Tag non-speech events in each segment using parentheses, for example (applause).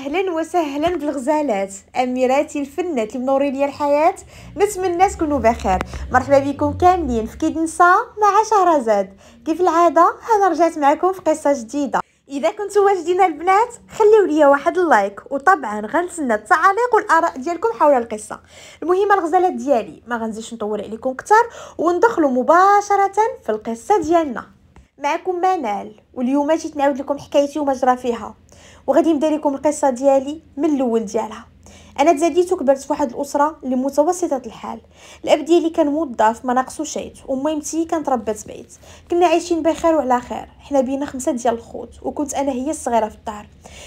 اهلا وسهلا بالغزالات اميراتي الفنات المنورين لي الحياه نتمنى تكونوا بخير مرحبا بكم كاملين في كيدنسا مع شهرزاد كيف العاده انا رجعت معكم في قصه جديده اذا كنتوا واجدين البنات خليو ليا واحد اللايك وطبعا غنتسنى التعاليق والاراء ديالكم حول القصه المهم الغزالات ديالي ما غنزيدش نطول عليكم كتر وندخلوا مباشره في القصه ديالنا معكم منال واليوم جيت نعاود لكم حكايتي وما جرى فيها وغادي نبدا لكم القصه ديالي من الاول ديالها انا تزاديت وكبرت في واحد الاسره اللي متوسطه الحال الاب ديالي كان موظف ما ناقصو شيء وميمتي كانت ربات بيت كنا عايشين بخير وعلى خير حنا بينا خمسه ديال الخوت وكنت انا هي الصغيره في الدار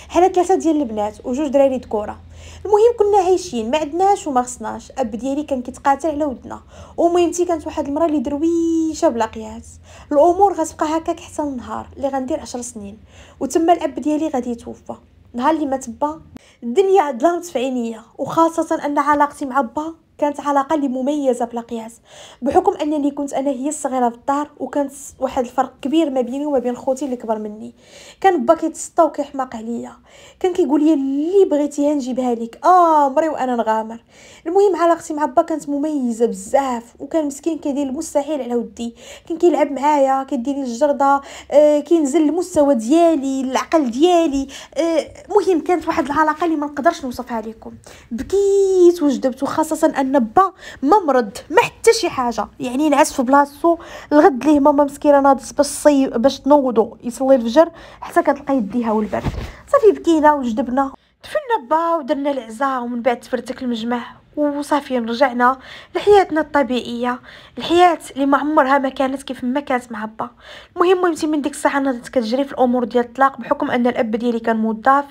حنا ثلاثه ديال البنات وجوج دراري ذكوره المهم كنا عايشين ما عندناش وما خصناش الاب ديالي كان كيتقاتل على ودنا وميمتي كانت واحد المراه اللي درويشه بلا قياس الامور غتبقى هكاك حتى النهار اللي غندير عشر سنين وتما الاب ديالي غادي يتوفى نهار اللي مات با الدنيا ظلمت في عينيا وخاصه ان علاقتي مع با كانت علاقة اللي مميزة بلا قياس بحكم أنني كنت أنا هي الصغيرة في الدار وكانت واحد الفرق كبير ما بيني وما بين خوتي اللي كبر مني كان با كيتسطا وكيحماق عليا كان كيقول لي اللي بغيتيها نجيبها لك اه مري وانا نغامر المهم علاقتي مع با كانت مميزة بزاف وكان مسكين كيدير المستحيل على ودي كان كيلعب معايا كيديني الجردة آه كينزل المستوى ديالي العقل ديالي آه، المهم مهم كانت واحد العلاقة اللي ما نقدرش نوصفها لكم بكيت وجدبت وخاصة ان با ما مرض ما حتى شي حاجه يعني نعس في بلاصتو الغد ليه ماما مسكينه ناضت باش تصي باش تنوضو يصلي الفجر حتى كتلقى يديها والبرد صافي بكينا وجدبنا دفنا با ودرنا العزا ومن بعد تفرتك المجمع وصافي رجعنا لحياتنا الطبيعيه الحياه اللي ما عمرها ما كانت كيف ما كانت مع با المهم مهمتي من ديك الساعه نضت كتجري في الامور ديال الطلاق بحكم ان الاب ديالي كان موظف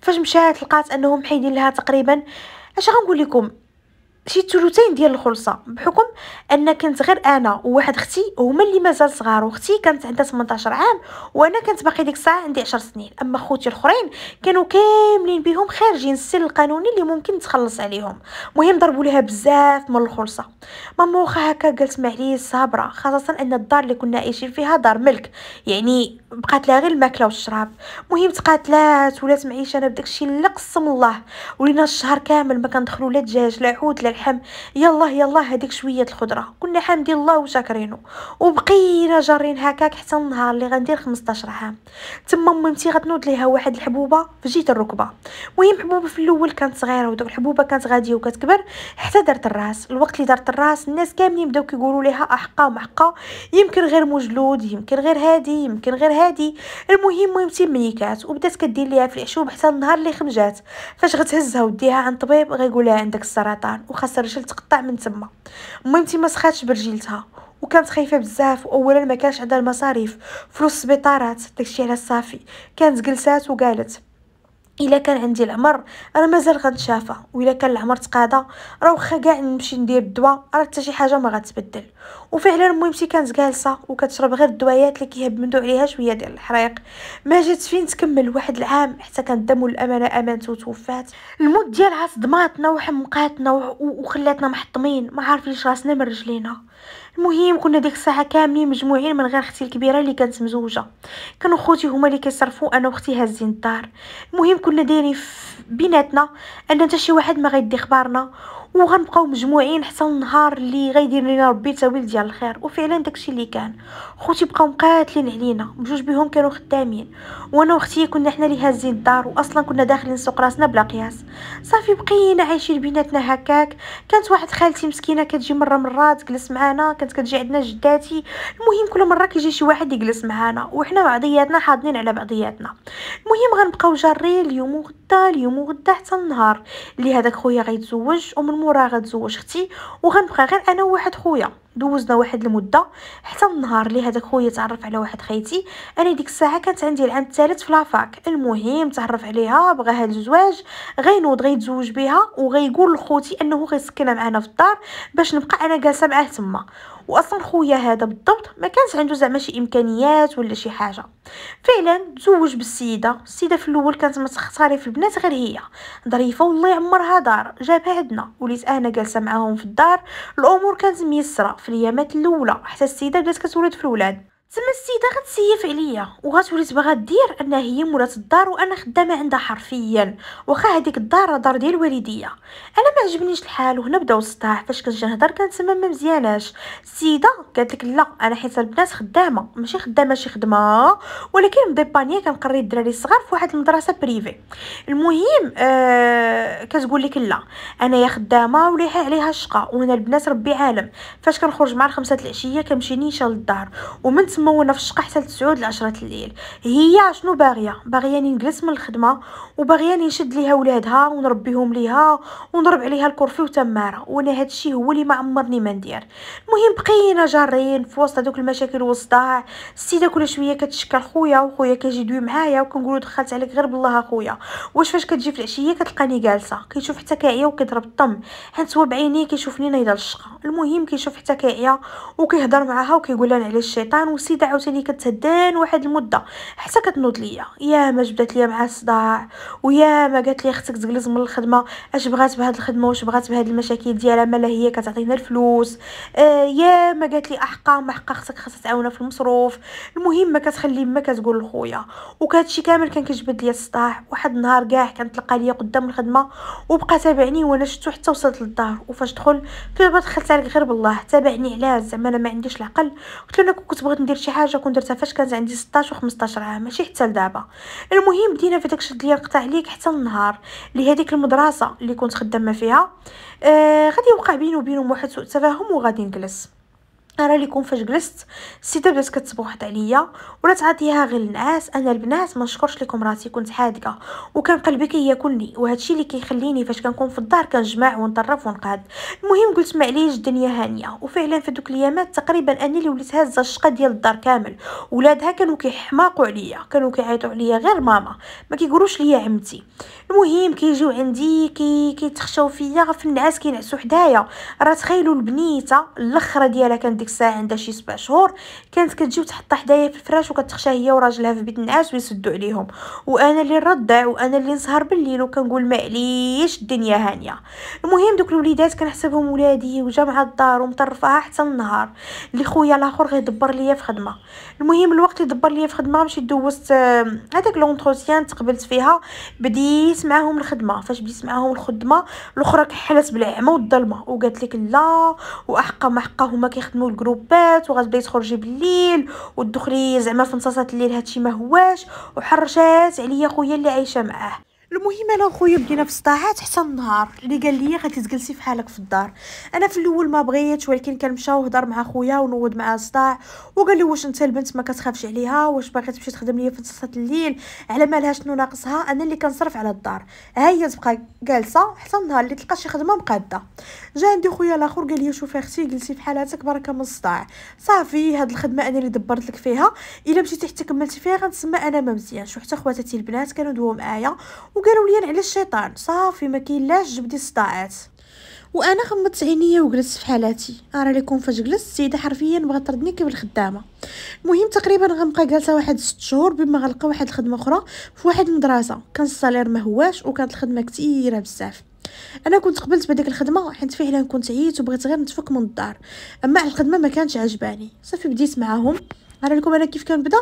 فاش مشات لقات انهم حيدين لها تقريبا اش غنقول لكم شي ثلثين ديال الخلصه بحكم ان كنت غير انا وواحد اختي هما اللي مازال صغار واختي كانت عندها 18 عام وانا كانت باقي ديك الساعه عندي 10 سنين اما خوتي الاخرين كانوا كاملين بهم خارجين السن القانوني اللي ممكن تخلص عليهم مهم ضربوا ليها بزاف من الخلصه ماما واخا هكا قالت معليه صابره خاصه ان الدار اللي كنا عايشين فيها دار ملك يعني بقات لها غير الماكله والشراب مهم تقاتلات ولات معيشه انا بداكشي لا قسم الله ولينا الشهر كامل ما كندخلوا لا دجاج لا عود لا اللحم يالله يلاه هذيك شويه الخضره كنا حامدين الله وشاكرينه وبقينا جارين هكاك حتى النهار اللي غندير 15 عام تما ميمتي غتنوض ليها واحد الحبوبه في الركبه وهي محبوبه في الاول كانت صغيره ودوك الحبوبه كانت غاديه وكتكبر حتى دارت الراس الوقت اللي دارت الراس الناس كاملين بداو كيقولوا ليها احقه محقه يمكن غير مجلود يمكن غير هادي يمكن غير هادي المهم ميمتي منيكات وبدات كدير ليها في الحشوب حتى النهار اللي خمجات فاش غتهزها وديها عند طبيب غيقول لها عندك السرطان وخاصها الرجل تقطع من تما المهم ما سخاتش برجلتها وكانت خايفه بزاف واولا ما كانش عندها المصاريف فلوس السبيطارات داكشي على صافي كانت جلسات وقالت الا كان عندي العمر انا مازال غنتشافى والا كان العمر تقاضى راه واخا كاع نمشي ندير الدواء راه حتى شي حاجه ما غتبدل وفعلا مهمتي كانت جالسه وكتشرب غير الدوايات اللي كيهبندو عليها شويه ديال الحريق ما جات فين تكمل واحد العام حتى كان دم الامانه أمانت وتوفات الموت ديالها صدماتنا وحمقاتنا وخلاتنا محطمين ما عارفينش راسنا من رجلينا المهم كنا ديك الساعه كاملين مجموعين من غير اختي الكبيره اللي كانت مزوجه كانوا خوتي هما اللي كيصرفوا انا واختي هازين الدار المهم كنا دايرين بيناتنا ان حتى شي واحد ما غيدي خبارنا وغنبقاو مجموعين حتى النهار اللي غيدير لينا ربي تاويل ديال الخير وفعلا داكشي اللي كان خوتي بقاو مقاتلين علينا بجوج بهم كانوا خدامين وانا واختي كنا حنا اللي هازين الدار واصلا كنا داخلين سوق راسنا بلا قياس صافي بقينا عايشين بيناتنا هكاك كانت واحد خالتي مسكينه كتجي مره مرات تجلس معانا كانت كتجي عندنا جداتي المهم كل مره كيجي شي واحد يجلس معانا وحنا بعضياتنا حاضنين على بعضياتنا المهم غنبقاو جارين اليوم وغدا اليوم وغدا حتى النهار اللي هذاك خويا غيتزوج ومن ومورا غتزوج اختي وغنبقى غير انا وواحد خويا دوزنا واحد المده حتى النهار اللي هذاك خويا تعرف على واحد خيتي انا ديك الساعه كانت عندي العام الثالث في لافاك المهم تعرف عليها بغاها الزواج غينوض غيتزوج بها وغيقول لخوتي انه غيسكنها معانا في الدار باش نبقى انا جالسه معاه تما واصلا خويا هذا بالضبط ما كانش عنده زعما شي امكانيات ولا شي حاجه فعلا تزوج بالسيده السيده في الاول كانت متختاري في البنات غير هي ظريفه والله يعمرها دار جابها عندنا وليت انا جالسه معاهم في الدار الامور كانت ميسره في اليامات الاولى حتى السيده بدات كتولد في الولاد تما السيده غتسيف عليا وغتولي تبغى دير انها هي مولات الدار وانا خدامه عندها حرفيا واخا هذيك الدار دار ديال والديا انا ما عجبنيش الحال وهنا بداو الصداع فاش كنجي نهضر تما ما مزياناش السيده قالت لك لا انا حيت البنات خدامه ماشي خدامه شي خدمه ولكن مديبانيه كنقري الدراري الصغار في واحد المدرسه بريفي المهم آه كتقول لك لا انا يا خدامه وليها عليها الشقه وهنا البنات ربي عالم فاش كنخرج مع الخمسة العشيه كنمشي نيشان للدار ومن تما مونه في الشقه حتى لتسعود لعشرة الليل هي شنو باغيه باغيه نجلس من الخدمه وباغيه نشد ليها ولادها ونربيهم ليها ونضرب عليها الكرفي وتماره وانا هادشي هو اللي ما عمرني ما ندير المهم بقينا جارين في وسط هذوك المشاكل والصداع السيده كل شويه كتشكل خويا وخويا كيجي دوي معايا وكنقولوا دخلت عليك غير بالله اخويا واش فاش كتجي في العشيه كتلقاني جالسه كيشوف حتى كاعيه وكيضرب الطم حيت هو بعينيه كيشوفني نايضه للشقه المهم كيشوف حتى كاعيه وكيهضر معاها وكيقول لها على الشيطان السيده عاوتاني كتهدان واحد المده حتى كتنوض ليا يا ما جبدات ليا مع الصداع ويا ما قالت لي اختك تجلس من الخدمه اش بغات بهاد الخدمه واش بغات بهاد المشاكل ديالها مالا هي كتعطينا الفلوس آه، يا ما قالت لي احقام ما حقا خصك خاصها تعاونها في المصروف المهم ما كتخلي ما كتقول لخويا وكهادشي كامل كان كيجبد ليا الصداع واحد النهار كاع كنتلقى ليا قدام الخدمه وبقى تابعني وانا شفتو حتى وصلت للدار وفاش دخل قلت له دخلت غير بالله تابعني علاه زعما انا ما عنديش العقل قلت له انا كنت بغيت ندير شي حاجه كنت درتها فاش كانت عندي 16 و 15 عام ماشي حتى لدابا المهم بدينا في داكشي اللي يقطع ليك حتى النهار اللي هذيك المدرسه اللي كنت خدامه فيها آه غادي يوقع بيني وبينهم واحد سوء تفاهم وغادي نجلس نرى لكم فاش جلست السيده بدات كتصب واحد عليا ولات عاطيها غير النعاس انا البنات ما نشكرش لكم راسي كنت حادقه وكان قلبي كياكلني وهادشي اللي كيخليني فاش كنكون في الدار كنجمع ونطرف ونقاد المهم قلت معليش الدنيا هانيه وفعلا في دوك اليامات تقريبا اني اللي وليت هازه الشقه ديال الدار كامل ولادها كانوا كيحماقوا عليا كانوا كيعيطوا عليا غير ماما ما كيقولوش ليا عمتي المهم كيجيو عندي كي كيتخشاو فيا في النعاس كينعسوا حدايا راه تخيلوا البنيته الاخره ديالها كانت ديك الساعه عندها شي سبع شهور كانت كتجي وتحطها حدايا في الفراش وكتخشى هي وراجلها في بيت النعاس ويسدوا عليهم وانا اللي نرضع وانا اللي نسهر بالليل وكنقول معليش الدنيا هانيه المهم دوك الوليدات كنحسبهم ولادي وجامعه الدار ومطرفاها حتى النهار اللي خويا الاخر غيدبر ليا في خدمه المهم الوقت يدبر دبر ليا في خدمه مشيت دوزت آه، هذاك لونتروسيان تقبلت فيها بديت معاهم الخدمه فاش بديت معاهم الخدمه الاخرى كحلت بالعمى والظلمه وقالت لك لا واحقا ما حقا هما كيخدموا الجروبات وغتبداي تخرجي بالليل وتدخلي زعما في نصاصات الليل هادشي ما هواش وحرشات عليا خويا اللي عايشه معاه المهم انا خويا بقينا في الصداعات حتى النهار اللي قال لي غادي تجلسي في حالك في الدار انا في الاول ما بغيتش ولكن مشى وهضر مع خويا ونوض معاه الصداع وقال لي واش انت البنت ما كتخافش عليها واش باغي تمشي تخدم ليا في نص الليل على مالها شنو ناقصها انا اللي كنصرف على الدار ها هي تبقى جالسه حتى النهار اللي تلقى شي خدمه مقاده جا عندي خويا الاخر قال لي شوفي اختي جلسي في حالاتك بركه من الصداع صافي هاد الخدمه انا اللي دبرت لك فيها الا مشيتي حتى كملتي فيها غنسمى انا ما مزيانش وحتى خواتاتي البنات كانوا دوا معايا وقالوا لي على الشيطان صافي ما كاين جبدي الصداعات وانا غمضت عينيا وجلست في حالاتي ارى لكم جلست السيده حرفيا بغات تردني كيف الخدامه المهم تقريبا غنبقى جالسه واحد 6 شهور بما غنلقى واحد الخدمه اخرى في واحد المدرسه كان الصالير ما هواش وكانت الخدمه كثيره بزاف انا كنت قبلت بهذيك الخدمه حيت فعلا كنت عييت وبغيت غير نتفك من الدار اما الخدمه ما كانتش عجباني صافي بديت معاهم نرى لكم انا كيف كنبدا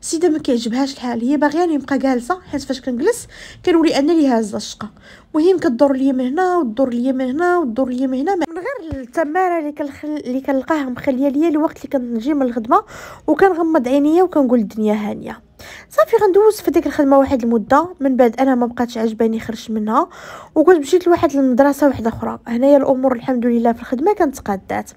السيده ما كيعجبهاش الحال هي باغياني نبقى جالسه حيت فاش كنجلس كنولي انا اللي هازه الشقه المهم كدور ليا من هنا ودور ليا من هنا ودور ليا من هنا من غير التماره اللي كنخل اللي كنلقاها مخليه ليا الوقت اللي كنجي من الخدمه وكنغمض عينيا وكنقول الدنيا هانيه صافي غندوز في ديك الخدمه واحد المده من بعد انا ما بقاتش عجباني خرجت منها وكنت مشيت لواحد المدرسه واحده اخرى هنايا الامور الحمد لله في الخدمه كانت قادات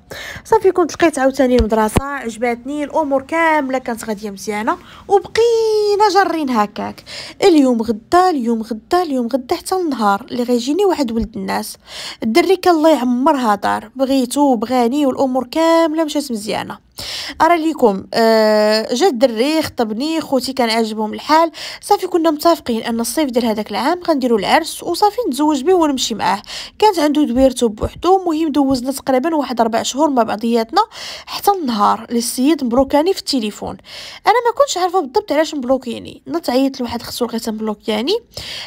صافي كنت لقيت عاوتاني المدرسه عجباتني الامور كان كامله كانت غاديه مزيانه وبقينا جارين هكاك اليوم غدا اليوم غدا اليوم غدا حتى النهار اللي غيجيني واحد ولد الناس الدري كان الله يعمرها دار بغيتو بغاني والامور كامله مشات مزيانه ارى ليكم أه جا الدري خطبني خوتي كان عاجبهم الحال صافي كنا متفقين ان الصيف ديال هذاك العام غنديروا العرس وصافي نتزوج به ونمشي معاه كانت عنده دويرته بوحدو مهم دوزنا تقريبا واحد اربع شهور مع بعضياتنا حتى النهار للسيد مبروكاني في التليفون انا ما كنتش عارفه بالضبط علاش مبلوكيني عيطت لواحد خصو لقيتها مبلوكياني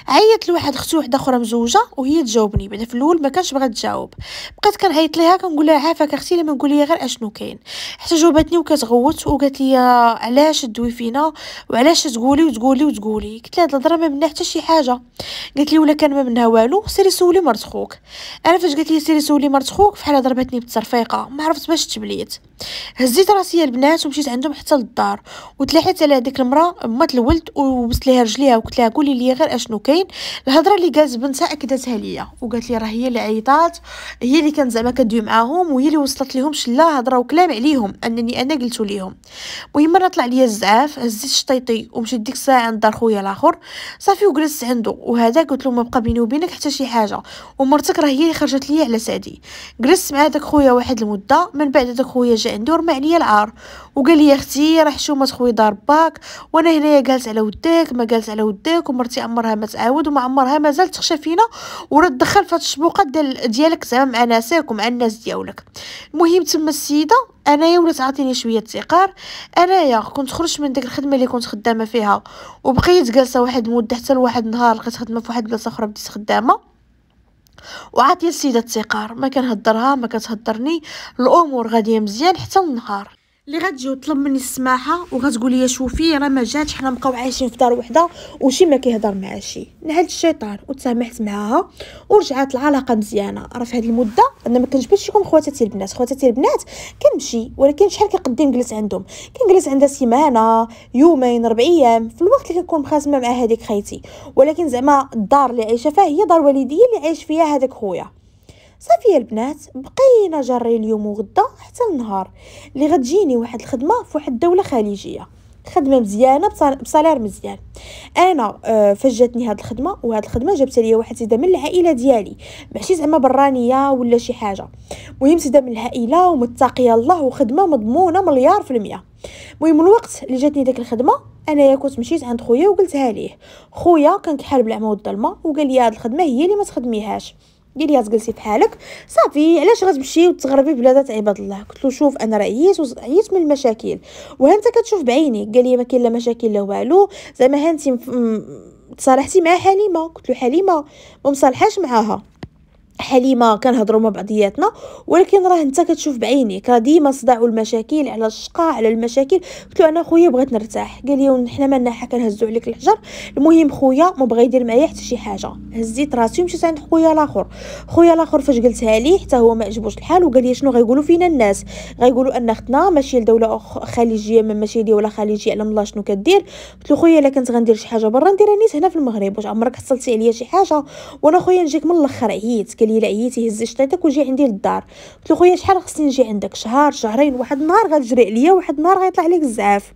عيطت لواحد اختي وحده اخرى مزوجه وهي تجاوبني بعدا في الاول ما كانش بغات تجاوب بقيت كنعيط ليها كنقول لها عافاك اختي لما نقول لي غير اشنو كاين حتى جاوبتني وكتغوت وقالت لي علاش تدوي فينا وعلاش تقولي وتقولي وتقولي قلت لها هاد الهضره ما منها حتى شي حاجه قالت لي ولا كان ما منها والو سيري سولي مرت خوك انا فاش قالت لي سيري سولي مرت خوك فحال ضربتني بالترفيقه ما عرفت باش تبليت هزيت راسي البنات ومشيت عندهم حتى للدار وتلاحيت على هذيك المراه مات الولد وبست ليها رجليها وقلت لها قولي لي غير اشنو كاين الهضره اللي قالت بنتها اكدتها ليا وقالت لي راه هي اللي عيطات هي اللي كانت زعما كدوي معاهم وهي اللي وصلت لهم شلا هضره وكلام عليهم انني انا قلت ليهم المهم مره طلع ليا الزعاف هزيت شطيطي ومشيت ديك الساعه عند دار خويا الاخر صافي وجلست عنده وهذا قلت له ما بقى بيني وبينك حتى شي حاجه ومرتك راه هي اللي خرجت ليا على سادي جلست مع داك خويا واحد المده من بعد داك خويا جا عندي ورمى عليا العار وقال لي اختي راه حشومه دار باك وانا هنايا جالس على وداك ما جالس على وداك ومرتي عمرها ما تعاود وما عمرها ما زالت تخشى فينا وراه دخل فهاد الشبوقه ديال ديالك زعما مع ناسك ومع الناس ديالك المهم تما السيده انايا ولات عاطيني شويه الثقار انايا كنت خرجت من ديك الخدمه اللي كنت خدامه فيها وبقيت جالسه واحد المده حتى لواحد النهار لقيت خدمه فواحد بلاصه البلاصه اخرى بديت خدامه وعاطيه السيده الثقار ما كنهضرها ما كتهضرني الامور غاديه مزيان حتى النهار اللي غتجي وطلب مني السماحه وغتقول لي شوفي راه ما جاتش حنا بقاو عايشين في دار وحده وشي ما كيهضر مع شي نعلت الشيطان وتسامحت معاها ورجعت العلاقه مزيانه راه في هذه المده انا ما كنجبدش يكون خواتاتي البنات خواتاتي البنات كنمشي ولكن شحال كنقضي نجلس عندهم كنجلس عندها سيمانه يومين ربع ايام في الوقت اللي كنكون مخاسمه مع هذيك خيتي ولكن زعما الدار اللي عايشه فيها هي دار والديه اللي عايش فيها هذاك خويا صافي البنات بقينا جري اليوم وغدا حتى النهار اللي غتجيني واحد الخدمه في واحد الدوله خليجيه خدمه مزيانه بصالير مزيان انا آه، فاش جاتني هاد الخدمه وهاد الخدمه جابت ليا واحد سيده من العائله ديالي ماشي زعما برانيه ولا شي حاجه مهم سيده من العائله ومتقيه الله وخدمه مضمونه مليار في المية المهم الوقت اللي جاتني ديك الخدمه انايا كنت مشيت عند خويا وقلتها ليه خويا كان كحال بالعمى والظلمه وقال لي هاد الخدمه هي اللي ما تخدميهاش قال لي فحالك صافي علاش غتمشي وتغربي بلادات عباد الله قلت له شوف انا رايت عييت من المشاكل وهانت كتشوف بعيني قال لي ما كاين لا مشاكل لا والو زعما هانتي تصالحتي مع حليمه قلت له حليمه ما مصالحاش معاها حليمه كنهضروا مع بعضياتنا ولكن راه انت كتشوف بعينيك راه ديما صداع والمشاكل على الشقاء على المشاكل قلت له انا خويا بغيت نرتاح قال لي حنا مالنا حا كنهزو عليك الحجر المهم خويا ما بغى يدير معايا حتى شي حاجه هزيت راسي ومشيت عند خويا الاخر خويا الاخر فاش قلتها ليه حتى هو ما عجبوش الحال وقال لي شنو غيقولوا فينا الناس غيقولوا ان اختنا ماشي لدوله خليجيه ما ماشي دوله خليجيه علم الله شنو كدير قلت له خويا الا كنت غندير شي حاجه برا نديرها نيت هنا في المغرب واش عمرك حصلتي عليا شي حاجه وانا خويا نجيك من الاخر عييت ديالي الا عييتي هز شطيطك وجي عندي للدار قلت له خويا شحال خصني نجي عندك شهر شهرين واحد النهار غتجري عليا واحد النهار غيطلع لك الزعاف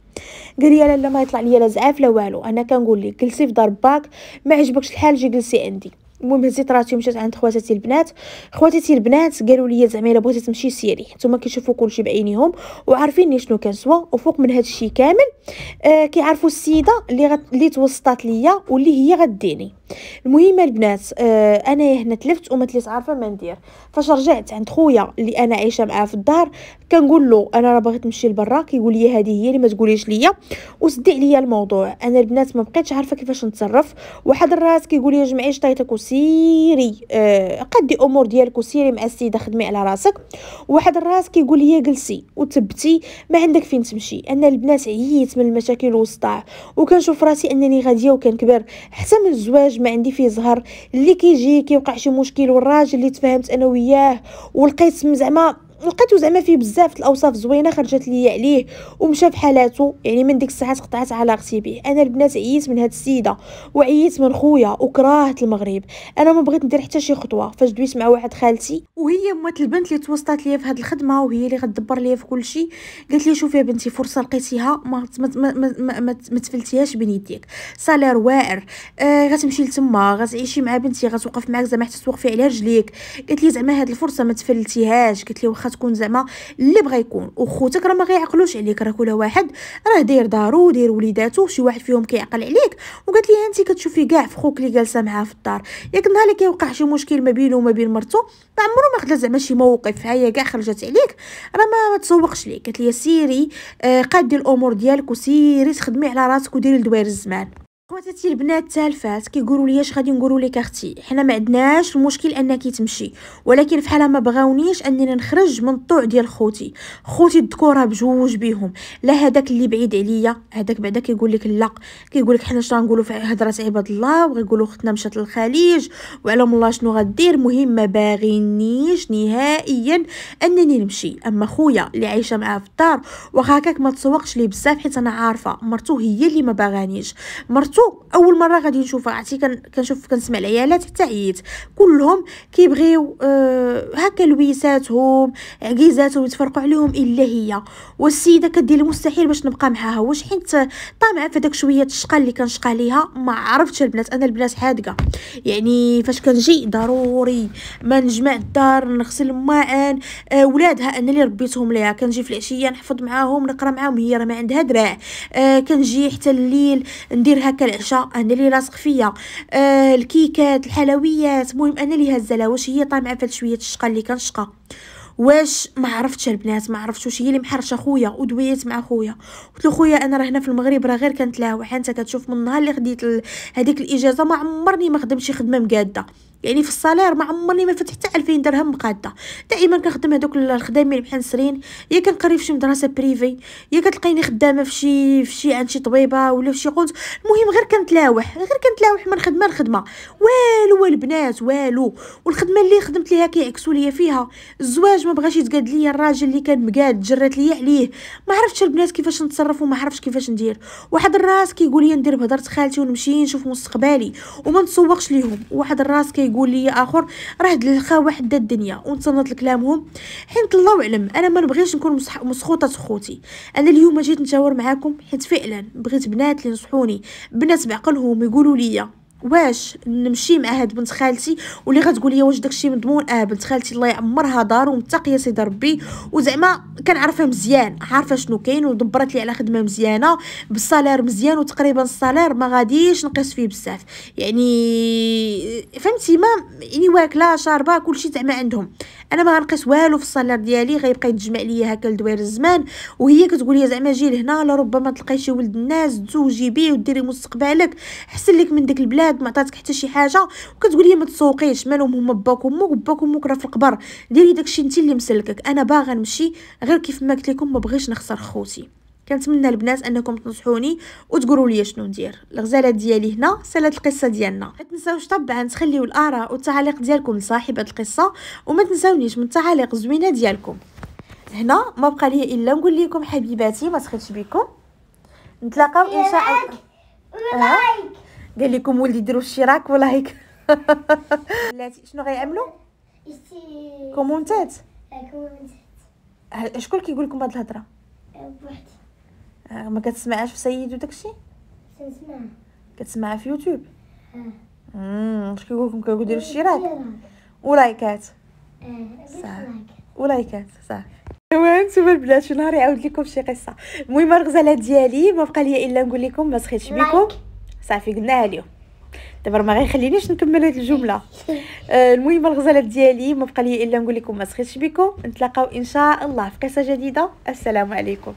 قال لي لا لا ما يطلع لي لا زعاف لا والو انا كنقول لك جلسي في دار باك ما عجبكش الحال جي جلسي عندي المهم هزيت راسي ومشيت عند خواتاتي البنات خواتاتي البنات قالوا لي زعما الا بغيتي تمشي سيري نتوما كيشوفوا كلشي بعينيهم وعارفيني شنو كنسوى وفوق من هذا الشيء كامل آه كيعرفوا السيده اللي غت... اللي توسطات ليا واللي هي غديني المهم البنات آه انا هنا تلفت وما تليت عارفه ما ندير فاش رجعت عند خويا اللي انا عايشه معاه في الدار كنقول له انا راه بغيت نمشي لبرا كيقول لي هذه هي اللي ما تقوليش ليا وسدي عليا الموضوع انا البنات ما بقيتش عارفه كيفاش نتصرف واحد الراس كيقول لي جمعي شطيطك وسيري آه قدي امور ديالك وسيري مع السيده خدمي على راسك واحد الراس كيقول لي جلسي وتبتي ما عندك فين تمشي انا البنات عييت من المشاكل والصداع وكنشوف راسي انني غاديه وكنكبر حتى من الزواج ما عندي فيه زهر اللي كيجي كيوقع شي مشكل والراجل اللي تفاهمت انا وياه ولقيت زعما لقيتو زعما فيه بزاف الاوصاف زوينه خرجت لي عليه ومشى حالاته يعني من ديك الساعه قطعت علاقتي به انا البنات عييت من هاد السيده وعييت من خويا وكرهت المغرب انا ما بغيت ندير حتى شي خطوه فاش دويت مع واحد خالتي وهي مات البنت اللي توسطات ليا في هاد الخدمه وهي اللي غتدبر ليا في شيء قالت لي شوفي يا بنتي فرصه لقيتيها ما ما ما, ما, ما, ما تفلتيهاش بين يديك سالير واعر آه غتمشي لتما غتعيشي مع بنتي غتوقف معاك زعما حتى توقفي على رجليك قالت لي زعما هاد الفرصه ما تفلتيهاش قالت لي واخا تكون زعما اللي بغى يكون وخوتك راه ما غيعقلوش عليك راه كل واحد راه داير دارو داير وليداتو شي واحد فيهم كيعقل عليك وقالت لي انت كتشوفي كاع في خوك اللي جالسه معاه في الدار ياك النهار اللي كيوقع شي مشكل ما بينه وما بين مرتو ما عمرو ما خدا زعما شي موقف هيا كاع خرجت عليك راه ما تسوقش ليك قالت لي سيري آه، قادي الامور ديالك وسيري تخدمي على راسك وديري دوائر الزمان خواتاتي البنات تالفات كيقولوا لي اش غادي نقولوا لك اختي حنا ما عندناش المشكل انك تمشي ولكن فحالها ما بغاونيش انني نخرج من الطوع ديال خوتي خوتي الذكوره بجوج بيهم لا هذاك اللي بعيد عليا هذاك بعدا كيقول لك لا كيقول لك حنا شنو غنقولوا في هضره عباد الله وغيقولوا اختنا مشات للخليج وعلى الله شنو غدير مهم ما باغينيش نهائيا انني نمشي اما خويا اللي عايشه معاه في الدار هكاك ما تسوقش ليه بزاف حيت انا عارفه مرتو هي اللي ما باغانيش مرتو شفتو اول مره غادي نشوفها عرفتي كنشوف كنسمع العيالات حتى عييت كلهم كيبغيو أه هكا لويساتهم عكيزاتهم يتفرقوا عليهم الا هي والسيده كدير المستحيل باش نبقى معاها واش حيت طامعه في داك شويه الشقه اللي كنشقى ليها ما عرفتش البنات انا البنات حادقه يعني فاش كنجي ضروري ما نجمع الدار نغسل الماعن أه ولادها انا اللي ربيتهم ليها كنجي في العشيه نحفظ معاهم نقرا معاهم هي راه ما عندها دراع أه كنجي حتى الليل ندير هكا العشاء انا اللي لاصق فيا آه الكيكات الحلويات المهم انا اللي هزه واش هي طامعه فهاد شويه الشقه اللي كنشقى واش ما عرفتش البنات ما عرفتش واش هي اللي محرشه خويا ودويت مع خويا قلت له خويا انا راه هنا في المغرب راه غير كنتلاوح انت كتشوف من النهار اللي خديت هذيك الاجازه ما عمرني ما خدمت شي خدمه مقاده يعني في الصالير ما عمرني ما فتحت حتى 2000 درهم مقاده دائما كنخدم هذوك الخدامين بحال نسرين يا كنقري في شي مدرسه بريفي يا كتلقيني خدامه في شي في شي عند شي طبيبه ولا في شي قنت المهم غير كنتلاوح غير كنتلاوح من خدمه لخدمه والو البنات والو والخدمه اللي خدمت ليها كيعكسوا ليا فيها الزواج ما بغاش يتقاد ليا الراجل اللي كان مقاد جرات ليا عليه ما عرفتش البنات كيفاش نتصرف وما عرفتش كيفاش ندير واحد الراس كيقول لي ندير بهضره خالتي ونمشي نشوف مستقبلي وما نتسوقش ليهم واحد الراس كي يقول لي اخر راه دلخا واحد الدنيا ونتصنت لكلامهم حيت الله اعلم انا ما نبغيش نكون مسخوطه خوتي انا اليوم جيت نتشاور معاكم حيت فعلا بغيت بنات اللي ينصحوني بنات بعقلهم يقولوا لي واش نمشي مع هاد بنت خالتي واللي غتقول لي واش داكشي مضمون اه بنت خالتي الله يعمرها دار ومتقيه سيدي ربي وزعما كنعرفها مزيان عارفه شنو كاين ودبرت لي على خدمه مزيانه بالصالير مزيان وتقريبا الصالير ما غاديش نقيس فيه بزاف يعني فهمتي ما يعني واكله شاربه كلشي زعما عندهم انا ما غنقيس والو في الصالير ديالي غيبقى يتجمع ليا هكا لدوير الزمان وهي كتقول لي زعما جي لهنا لربما تلقاي شي ولد الناس تزوجي بيه وديري مستقبلك حسن لك من ديك البلاد ما عطاتك حتى شي حاجه وكتقول لي ما تسوقيش مالهم هما باك وامك وباك وامك راه في القبر ديري داكشي انت اللي مسلكك انا باغا نمشي غير كيف ما قلت لكم ما بغيتش نخسر خوتي كنتمنى البنات انكم تنصحوني وتقولوا لي شنو ندير الغزاله ديالي هنا سالات القصه ديالنا ما تنساوش طبعا تخليو الاراء والتعاليق ديالكم لصاحبه القصه وما تنساونيش من التعاليق الزوينه ديالكم هنا ما بقى لي الا نقول لكم حبيباتي ما تخيتش بكم نتلاقاو ان شاء الله قال لكم ولدي ديروا الشراك ولايك (laughs) بلاتي شنو غيعملوا كومونتات آه، كومونتات شكون كيقول لكم هاد الهضره آه، بوحدي آه، ما كتسمعهاش في سيد وداكشي كنسمع كتسمع في يوتيوب امم آه. اش كيقول لكم كيقول ديروا اشتراك آه، ولايكات صح ولايكات صح ايوا نتوما البنات شنو نهار يعاود لكم شي قصه المهم الغزاله ديالي ما بقى لي الا نقول لكم ما تخيتش بكم صافي قلناها اليوم دابا ما غيخلينيش نكمل هاد الجمله (laughs) آه المهم الغزاله ديالي ما بقى لي الا نقول لكم ما تخيتش بكم نتلاقاو ان شاء الله في قصه جديده السلام عليكم